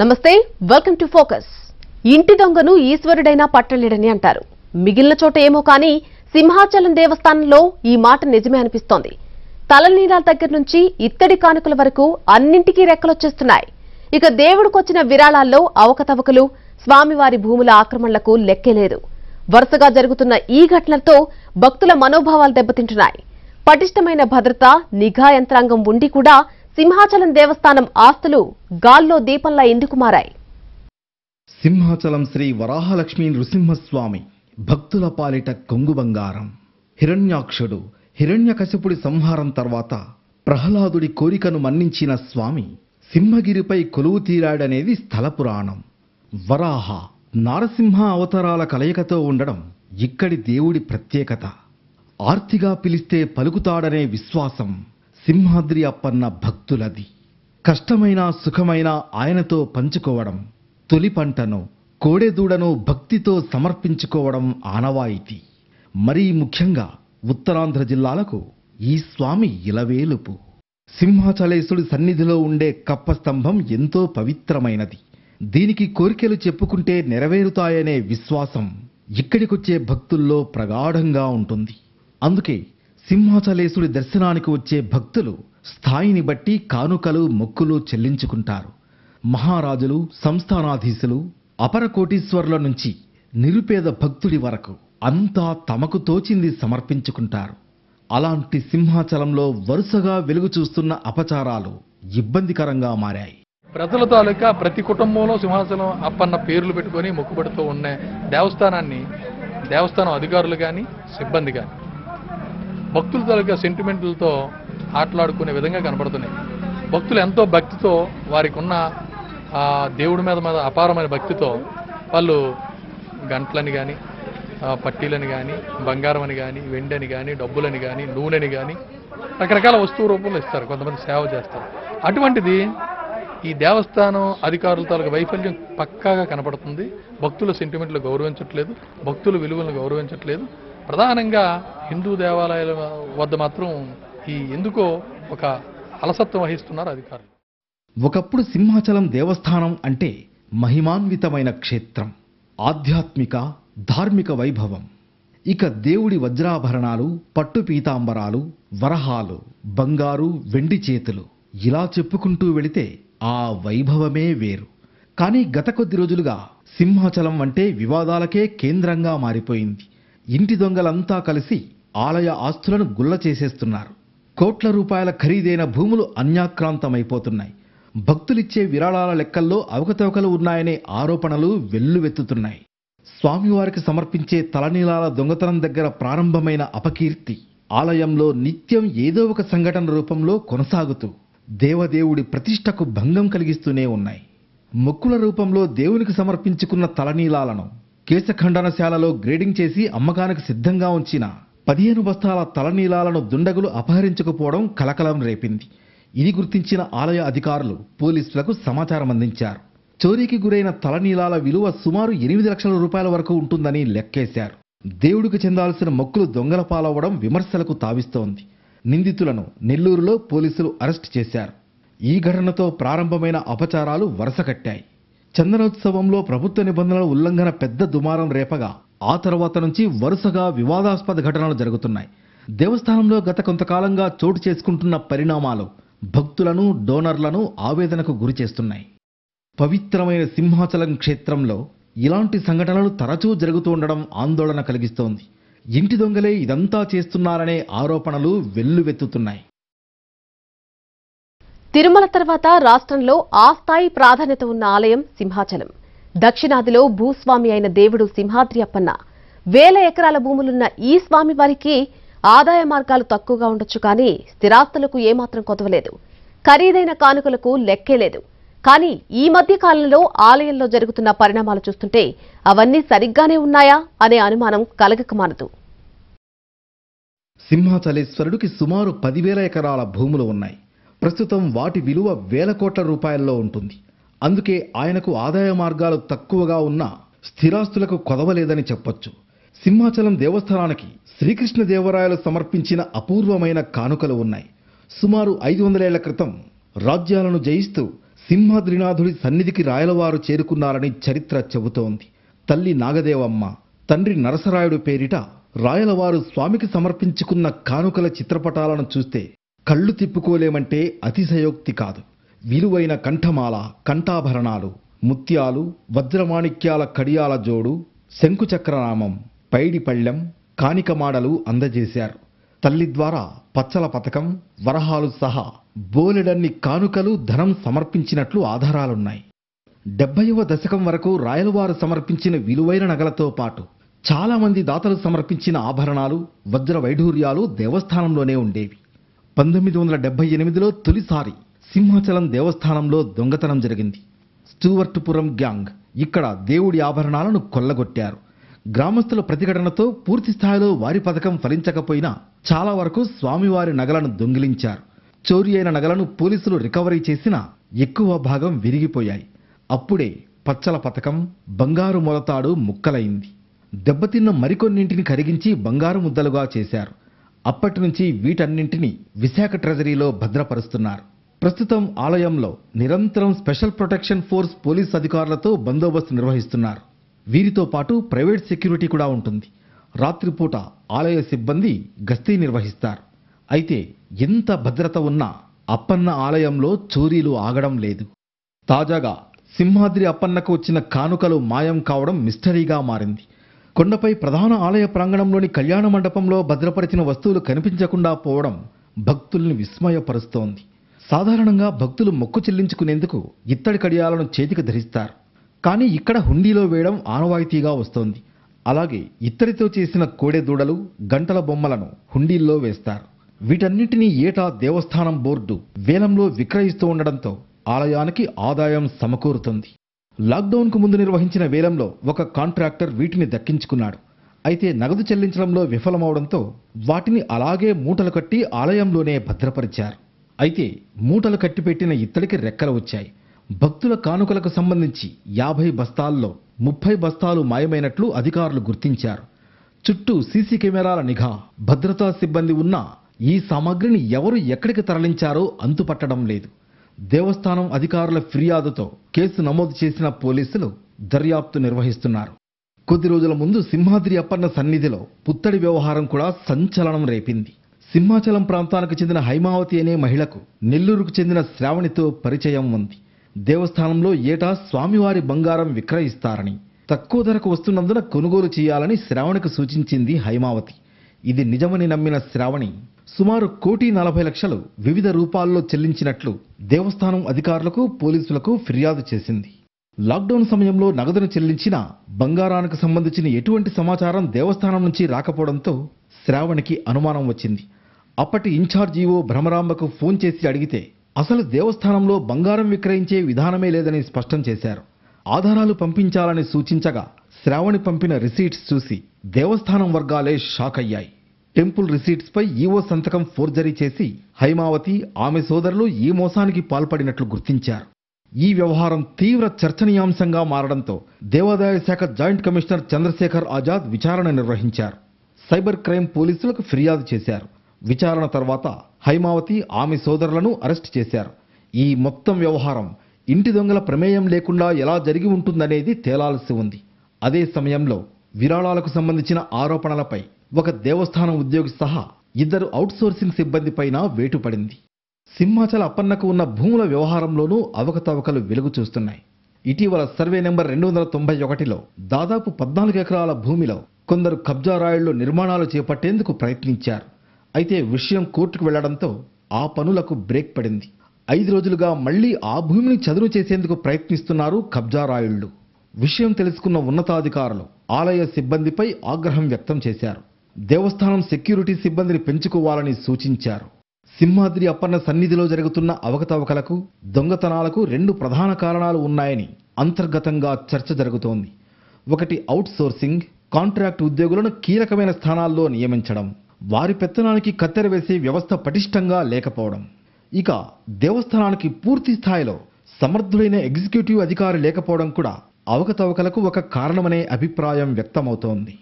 నమస్తే welcome to focus ఇంటి దొంగను ఈశ్వరుడైనా పట్టలేడని అంటారు మిగిలిన చోట ఏమో కానీ సింహాచలం దేవస్థానంలో ఈ మాట నిజమే అనిపిస్తోంది తలనీలాల దగ్గర నుంచి ఇత్తడి కానుకల వరకు అన్నింటికీ రెక్కలొచ్చేస్తున్నాయి ఇక దేవుడికొచ్చిన విరాళాల్లో అవకతవకలు స్వామివారి భూముల ఆక్రమణలకు లెక్కేలేదు వరుసగా జరుగుతున్న ఈ ఘటనలతో భక్తుల మనోభావాలు దెబ్బతింటున్నాయి పటిష్టమైన భద్రత నిఘా యంత్రాంగం ఉండి కూడా సింహాచలం దేవస్థానం ఆస్తులు గాల్లో దీపంలా ఎందుకు మారాయి సింహాచలం శ్రీ వరాహలక్ష్మీ నృసింహస్వామి భక్తుల పాలిట కొంగు బంగారం హిరణ్యాక్షుడు హిరణ్యకశపుడి సంహారం తర్వాత ప్రహ్లాదుడి కోరికను మన్నించిన స్వామి సింహగిరిపై కొలువు తీరాడనేది స్థల పురాణం వరాహ నారసింహ అవతారాల కలయికతో ఉండడం ఇక్కడి దేవుడి ప్రత్యేకత ఆర్తిగా పిలిస్తే పలుకుతాడనే విశ్వాసం సింహాద్రి అప్పన్న భక్తులది కష్టమైన సుఖమైన ఆయనతో పంచుకోవడం తొలి పంటను కోడెదూడను భక్తితో సమర్పించుకోవడం ఆనవాయితీ మరీ ముఖ్యంగా ఉత్తరాంధ్ర జిల్లాలకు ఈ స్వామి ఇలవేలుపు సింహాచలేశుడి సన్నిధిలో ఉండే కప్పస్తంభం ఎంతో పవిత్రమైనది దీనికి కోరికలు చెప్పుకుంటే నెరవేరుతాయనే విశ్వాసం ఇక్కడికొచ్చే భక్తుల్లో ప్రగాఢంగా ఉంటుంది అందుకే సింహాచలేశుడి దర్శనానికి వచ్చే భక్తులు స్థాయిని బట్టి కానుకలు మొక్కులు చెల్లించుకుంటారు మహారాజులు సంస్థానాధీశులు అపర కోటీశ్వరుల నుంచి నిరుపేద భక్తుడి వరకు అంతా తమకు తోచింది సమర్పించుకుంటారు అలాంటి సింహాచలంలో వరుసగా వెలుగు చూస్తున్న అపచారాలు ఇబ్బందికరంగా మారాయి ప్రజల తాలూకా ప్రతి కుటుంబంలో సింహాచలం అప్పన్న పేర్లు పెట్టుకొని మొక్కుబడుతూ ఉన్న దేవస్థానాన్ని దేవస్థానం అధికారులు కానీ సిబ్బంది కానీ భక్తుల తరగా సెంటిమెంట్లతో ఆటలాడుకునే విధంగా కనపడుతున్నాయి భక్తులు ఎంతో భక్తితో వారికి ఉన్న దేవుడి మీద మీద అపారమైన భక్తితో వాళ్ళు గంటలని కానీ పట్టీలని కానీ బంగారం అని కానీ వెండి అని కానీ డబ్బులని కానీ నూనెని కానీ రకరకాల వస్తువు రూపంలో ఇస్తారు కొంతమంది సేవ చేస్తారు అటువంటిది ఈ దేవస్థానం అధికారుల తాలూకు వైఫల్యం పక్కాగా కనపడుతుంది భక్తుల సెంటిమెంట్లు గౌరవించట్లేదు భక్తుల విలువలను గౌరవించట్లేదు ప్రధానంగా హిందూ దేవాలయాల వద్ద మాత్రం ఈ ఎందుకో ఒక అలసత్వం వహిస్తున్నారు అధికారులు ఒకప్పుడు సింహాచలం దేవస్థానం అంటే మహిమాన్వితమైన క్షేత్రం ఆధ్యాత్మిక ధార్మిక వైభవం ఇక దేవుడి వజ్రాభరణాలు పట్టు పీతాంబరాలు వరహాలు బంగారు వెండి చేతులు ఇలా చెప్పుకుంటూ వెళితే ఆ వైభవమే వేరు కానీ గత కొద్ది రోజులుగా సింహాచలం అంటే వివాదాలకే కేంద్రంగా మారిపోయింది ఇంటి దొంగలంతా కలిసి ఆలయ ఆస్తులను గుల్ల చేసేస్తున్నారు కోట్ల రూపాయల ఖరీదైన భూములు అన్యాక్రాంతమైపోతున్నాయి భక్తులిచ్చే విరాళాల లెక్కల్లో అవకతవకలు ఉన్నాయనే ఆరోపణలు వెల్లువెత్తుతున్నాయి స్వామివారికి సమర్పించే తలనీలాల దొంగతనం దగ్గర ప్రారంభమైన అపకీర్తి ఆలయంలో నిత్యం ఏదో ఒక సంఘటన రూపంలో కొనసాగుతూ దేవదేవుడి ప్రతిష్టకు భంగం కలిగిస్తూనే ఉన్నాయి మొక్కుల రూపంలో దేవునికి సమర్పించుకున్న తలనీలాలను కేశఖండనశాలలో గ్రేడింగ్ చేసి అమ్మకానికి సిద్ధంగా ఉంచిన పదిహేను బస్తాల తలనీలాలను దుండగులు అపహరించకపోవడం కలకలం రేపింది ఇది గుర్తించిన ఆలయ అధికారులు పోలీసులకు సమాచారం అందించారు చోరీకి గురైన తలనీలాల విలువ సుమారు ఎనిమిది లక్షల రూపాయల వరకు ఉంటుందని లెక్కేశారు దేవుడికి చెందాల్సిన మొక్కులు దొంగల పాలవ్వడం విమర్శలకు తావిస్తోంది నిందితులను నెల్లూరులో పోలీసులు అరెస్ట్ చేశారు ఈ ఘటనతో ప్రారంభమైన అపచారాలు వరుసకట్టాయి చందనోత్సవంలో ప్రభుత్వ నిబంధనల ఉల్లంఘన పెద్ద దుమారం రేపగా ఆ తర్వాత నుంచి వరుసగా వివాదాస్పద ఘటనలు జరుగుతున్నాయి దేవస్థానంలో గత కొంతకాలంగా చోటు చేసుకుంటున్న పరిణామాలు భక్తులను డోనర్లను ఆవేదనకు గురి చేస్తున్నాయి పవిత్రమైన సింహాచలం క్షేత్రంలో ఇలాంటి సంఘటనలు తరచూ జరుగుతూ ఉండడం ఆందోళన కలిగిస్తోంది ఇంటి దొంగలే ఇదంతా చేస్తున్నారనే ఆరోపణలు వెల్లువెత్తుతున్నాయి తిరుమల తర్వాత రాష్ట్రంలో ఆ స్థాయి ప్రాధాన్యత ఉన్న ఆలయం సింహాచలం దక్షిణాదిలో భూస్వామి అయిన దేవుడు సింహాద్రి అప్పన్న వేల ఎకరాల భూములున్న ఈ స్వామి వారికి ఆదాయ మార్గాలు తక్కువగా ఉండొచ్చు కానీ స్థిరాస్తులకు ఏమాత్రం కొదవలేదు ఖరీదైన కానుకలకు లెక్కే లేదు కానీ ఈ మధ్య కాలంలో ఆలయంలో జరుగుతున్న పరిణామాలు చూస్తుంటే అవన్నీ సరిగ్గానే ఉన్నాయా అనే అనుమానం కలగకమానదు సింహాచలేశ్వరుడికి సుమారు పదివేల ఎకరాల భూములు ఉన్నాయి ప్రస్తుతం వాటి విలువ వేల కోట్ల రూపాయల్లో ఉంటుంది అందుకే ఆయనకు ఆదాయ మార్గాలు తక్కువగా ఉన్నా స్థిరాస్తులకు కొదవలేదని చెప్పొచ్చు సింహాచలం దేవస్థానానికి శ్రీకృష్ణదేవరాయలు సమర్పించిన అపూర్వమైన కానుకలు ఉన్నాయి సుమారు ఐదు వందలేళ్ల క్రితం రాజ్యాలను జయిస్తూ సింహాద్రినాథుడి సన్నిధికి రాయలవారు చేరుకున్నారని చరిత్ర చెబుతోంది తల్లి నాగదేవమ్మ తండ్రి నరసరాయుడు పేరిట రాయలవారు స్వామికి సమర్పించుకున్న కానుకల చిత్రపటాలను చూస్తే కళ్ళు తిప్పుకోలేమంటే అతిశయోక్తి కాదు విలువైన కంఠమాల కంఠాభరణాలు ముత్యాలు వజ్రమాణిక్యాల కడియాల జోడు శంకుచక్రనామం పైడిపళ్ళెం కానికమాడలు అందజేశారు తల్లి ద్వారా పచ్చల పథకం వరహాలు సహా బోలెడన్ని కానుకలు ధనం సమర్పించినట్లు ఆధారాలున్నాయి డెబ్బైవ దశకం వరకు రాయలవారు సమర్పించిన విలువైన నగలతో పాటు చాలామంది దాతలు సమర్పించిన ఆభరణాలు వజ్ర వైఢూర్యాలు దేవస్థానంలోనే ఉండేవి పంతొమ్మిది వందల డెబ్బై ఎనిమిదిలో తొలిసారి సింహాచలం దేవస్థానంలో దొంగతనం జరిగింది స్టూవర్టుపురం గ్యాంగ్ ఇక్కడ దేవుడి ఆభరణాలను కొల్లగొట్టారు గ్రామస్తుల ప్రతిఘటనతో పూర్తి స్థాయిలో వారి పథకం ఫలించకపోయినా చాలా వరకు స్వామివారి నగలను దొంగిలించారు చోరీ అయిన నగలను పోలీసులు రికవరీ చేసినా ఎక్కువ భాగం విరిగిపోయాయి అప్పుడే పచ్చల పథకం బంగారు మొలతాడు ముక్కలైంది దెబ్బతిన్న మరికొన్నింటిని కరిగించి బంగారు ముద్దలుగా చేశారు అప్పటి నుంచి వీటన్నింటినీ విశాఖ ట్రెజరీలో భద్రపరుస్తున్నారు ప్రస్తుతం ఆలయంలో నిరంతరం స్పెషల్ ప్రొటెక్షన్ ఫోర్స్ పోలీస్ అధికారులతో బందోబస్తు నిర్వహిస్తున్నారు వీరితో పాటు ప్రైవేట్ సెక్యూరిటీ కూడా ఉంటుంది రాత్రిపూట ఆలయ సిబ్బంది గస్తీ నిర్వహిస్తారు అయితే ఎంత భద్రత ఉన్నా అప్పన్న ఆలయంలో చోరీలు ఆగడం లేదు తాజాగా సింహాద్రి అప్పన్నకు వచ్చిన కానుకలు మాయం కావడం మిస్టరీగా మారింది కొండపై ప్రధాన ఆలయ ప్రాంగణంలోని కళ్యాణ మండపంలో భద్రపరిచిన వస్తువులు కనిపించకుండా పోవడం భక్తుల్ని విస్మయపరుస్తోంది సాధారణంగా భక్తులు మొక్కు చెల్లించుకునేందుకు ఇత్తడి కడియాలను చేతికి ధరిస్తారు కానీ ఇక్కడ హుండీలో వేయడం ఆనవాయితీగా వస్తోంది అలాగే ఇత్తడితో చేసిన కోడెదూడలు గంటల బొమ్మలను హుండీల్లో వేస్తారు వీటన్నిటినీ ఏటా దేవస్థానం బోర్డు వేలంలో విక్రయిస్తూ ఉండడంతో ఆలయానికి ఆదాయం సమకూరుతుంది లాక్డౌన్కు ముందు నిర్వహించిన వేలంలో ఒక కాంట్రాక్టర్ వీటిని దక్కించుకున్నాడు అయితే నగదు చెల్లించడంలో విఫలమవడంతో వాటిని అలాగే మూటలు కట్టి ఆలయంలోనే భద్రపరిచారు అయితే మూటలు కట్టిపెట్టిన ఇత్తడికి రెక్కలు వచ్చాయి భక్తుల కానుకలకు సంబంధించి యాభై బస్తాల్లో ముప్పై బస్తాలు మాయమైనట్లు అధికారులు గుర్తించారు చుట్టూ సీసీ కెమెరాల నిఘా భద్రతా సిబ్బంది ఉన్నా ఈ సామాగ్రిని ఎవరు ఎక్కడికి తరలించారో అంతుపట్టడం లేదు దేవస్థానం అధికారుల ఫిర్యాదుతో కేసు నమోదు చేసిన పోలీసులు దర్యాప్తు నిర్వహిస్తున్నారు కొద్ది రోజుల ముందు సింహాద్రి అప్పన్న సన్నిధిలో పుత్తడి వ్యవహారం కూడా సంచలనం రేపింది సింహాచలం ప్రాంతానికి చెందిన హైమావతి అనే మహిళకు నెల్లూరుకు చెందిన శ్రావణితో పరిచయం ఉంది దేవస్థానంలో ఏటా స్వామివారి బంగారం విక్రయిస్తారని తక్కువ ధరకు వస్తున్నందున కొనుగోలు చేయాలని శ్రావణికి సూచించింది హైమావతి ఇది నిజమని నమ్మిన శ్రావణి సుమారు కోటి నలభై లక్షలు వివిధ రూపాల్లో చెల్లించినట్లు దేవస్థానం అధికారులకు పోలీసులకు ఫిర్యాదు చేసింది లాక్డౌన్ సమయంలో నగదును చెల్లించిన బంగారానికి సంబంధించిన ఎటువంటి సమాచారం దేవస్థానం నుంచి రాకపోవడంతో శ్రావణికి అనుమానం వచ్చింది అప్పటి ఇన్ఛార్జ్ భ్రమరాంబకు ఫోన్ చేసి అడిగితే అసలు దేవస్థానంలో బంగారం విక్రయించే విధానమే లేదని స్పష్టం చేశారు ఆధారాలు పంపించాలని సూచించగా శ్రావణి పంపిన రిసీట్స్ చూసి దేవస్థానం వర్గాలే షాక్ అయ్యాయి టెంపుల్ రిసీట్స్పై ఈవో సంతకం ఫోర్జరీ చేసి హైమావతి ఆమె సోదరులు ఈ మోసానికి పాల్పడినట్లు గుర్తించారు ఈ వ్యవహారం తీవ్ర చర్చనీయాంశంగా మారడంతో దేవాదాయ శాఖ జాయింట్ కమిషనర్ చంద్రశేఖర్ ఆజాద్ విచారణ నిర్వహించారు సైబర్ క్రైమ్ పోలీసులకు ఫిర్యాదు చేశారు విచారణ తర్వాత హైమావతి ఆమె సోదరులను అరెస్ట్ చేశారు ఈ మొత్తం వ్యవహారం ఇంటి దొంగల ప్రమేయం లేకుండా ఎలా జరిగి ఉంటుందనేది తేలాల్సి ఉంది అదే సమయంలో విరాళాలకు సంబంధించిన ఆరోపణలపై ఒక దేవస్థానం ఉద్యోగి సహా ఇద్దరు అవుట్సోర్సింగ్ సిబ్బందిపైన వేటు పడింది సింహాచల అప్పన్నకు ఉన్న భూముల వ్యవహారంలోనూ అవకతవకలు వెలుగు చూస్తున్నాయి ఇటీవల సర్వే నెంబర్ రెండు వందల తొంభై ఒకటిలో దాదాపు పద్నాలుగు ఎకరాల భూమిలో కొందరు కబ్జా రాయుళ్లు నిర్మాణాలు చేపట్టేందుకు ప్రయత్నించారు అయితే విషయం కోర్టుకు వెళ్లడంతో ఆ పనులకు బ్రేక్ పడింది ఐదు రోజులుగా మళ్లీ ఆ భూమిని చదును చేసేందుకు ప్రయత్నిస్తున్నారు కబ్జారాయుళ్లు విషయం తెలుసుకున్న ఉన్నతాధికారులు ఆలయ సిబ్బందిపై ఆగ్రహం వ్యక్తం చేశారు దేవస్థానం సెక్యూరిటీ సిబ్బందిని పెంచుకోవాలని సూచించారు సింహాద్రి అప్పన్న సన్నిధిలో జరుగుతున్న అవకతవకలకు దొంగతనాలకు రెండు ప్రధాన కారణాలు ఉన్నాయని అంతర్గతంగా చర్చ జరుగుతోంది ఒకటి అవుట్ సోర్సింగ్ కాంట్రాక్ట్ ఉద్యోగులను కీలకమైన స్థానాల్లో నియమించడం వారి పెత్తనానికి కత్తెర వేసే వ్యవస్థ పటిష్టంగా లేకపోవడం ఇక దేవస్థానానికి పూర్తి స్థాయిలో సమర్థుడైన ఎగ్జిక్యూటివ్ అధికారి లేకపోవడం కూడా అవకతవకలకు ఒక కారణమనే అభిప్రాయం వ్యక్తమవుతోంది